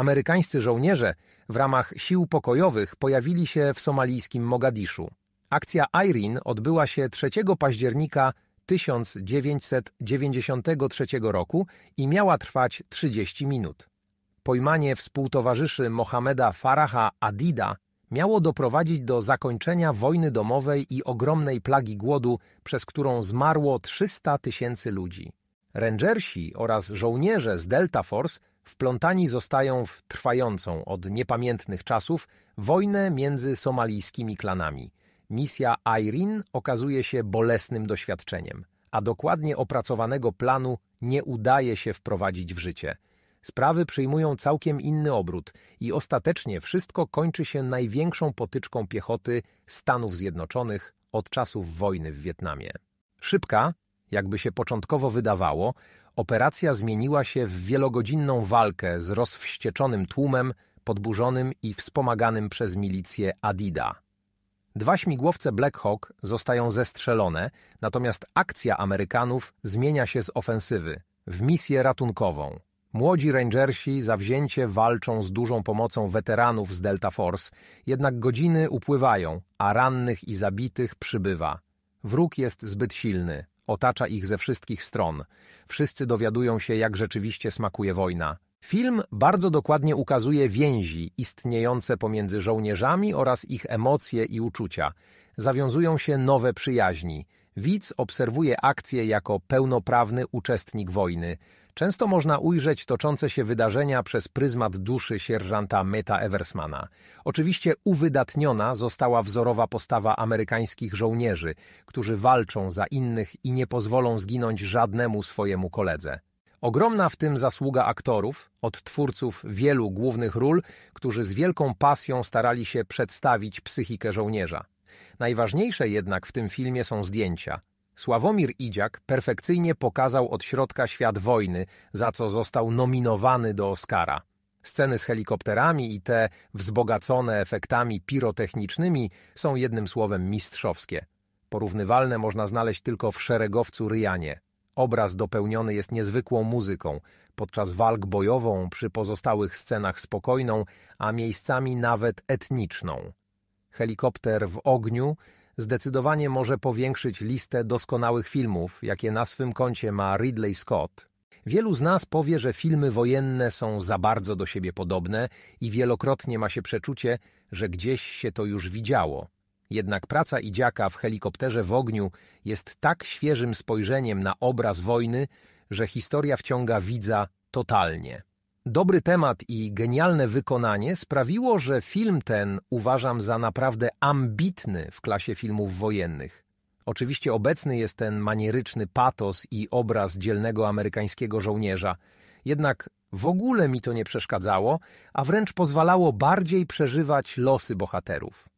Amerykańscy żołnierze w ramach sił pokojowych pojawili się w somalijskim Mogadiszu. Akcja Irene odbyła się 3 października 1993 roku i miała trwać 30 minut. Pojmanie współtowarzyszy Mohameda Faraha Adida miało doprowadzić do zakończenia wojny domowej i ogromnej plagi głodu, przez którą zmarło 300 tysięcy ludzi. Rangersi oraz żołnierze z Delta Force wplątani zostają w trwającą od niepamiętnych czasów wojnę między somalijskimi klanami. Misja Irene okazuje się bolesnym doświadczeniem, a dokładnie opracowanego planu nie udaje się wprowadzić w życie. Sprawy przyjmują całkiem inny obrót i ostatecznie wszystko kończy się największą potyczką piechoty Stanów Zjednoczonych od czasów wojny w Wietnamie. Szybka, jakby się początkowo wydawało, operacja zmieniła się w wielogodzinną walkę z rozwścieczonym tłumem, podburzonym i wspomaganym przez milicję Adida. Dwa śmigłowce Black Hawk zostają zestrzelone, natomiast akcja Amerykanów zmienia się z ofensywy w misję ratunkową. Młodzi rangersi zawzięcie walczą z dużą pomocą weteranów z Delta Force, jednak godziny upływają, a rannych i zabitych przybywa. Wróg jest zbyt silny. Otacza ich ze wszystkich stron. Wszyscy dowiadują się, jak rzeczywiście smakuje wojna. Film bardzo dokładnie ukazuje więzi istniejące pomiędzy żołnierzami oraz ich emocje i uczucia. Zawiązują się nowe przyjaźni. Widz obserwuje akcję jako pełnoprawny uczestnik wojny. Często można ujrzeć toczące się wydarzenia przez pryzmat duszy sierżanta Meta Eversmana. Oczywiście uwydatniona została wzorowa postawa amerykańskich żołnierzy, którzy walczą za innych i nie pozwolą zginąć żadnemu swojemu koledze. Ogromna w tym zasługa aktorów, od twórców wielu głównych ról, którzy z wielką pasją starali się przedstawić psychikę żołnierza. Najważniejsze jednak w tym filmie są zdjęcia. Sławomir Idziak perfekcyjnie pokazał od środka świat wojny, za co został nominowany do Oscara. Sceny z helikopterami i te wzbogacone efektami pirotechnicznymi są jednym słowem mistrzowskie. Porównywalne można znaleźć tylko w szeregowcu Ryjanie. Obraz dopełniony jest niezwykłą muzyką, podczas walk bojową, przy pozostałych scenach spokojną, a miejscami nawet etniczną. Helikopter w ogniu zdecydowanie może powiększyć listę doskonałych filmów, jakie na swym koncie ma Ridley Scott. Wielu z nas powie, że filmy wojenne są za bardzo do siebie podobne i wielokrotnie ma się przeczucie, że gdzieś się to już widziało. Jednak praca Idziaka w helikopterze w ogniu jest tak świeżym spojrzeniem na obraz wojny, że historia wciąga widza totalnie. Dobry temat i genialne wykonanie sprawiło, że film ten uważam za naprawdę ambitny w klasie filmów wojennych. Oczywiście obecny jest ten manieryczny patos i obraz dzielnego amerykańskiego żołnierza, jednak w ogóle mi to nie przeszkadzało, a wręcz pozwalało bardziej przeżywać losy bohaterów.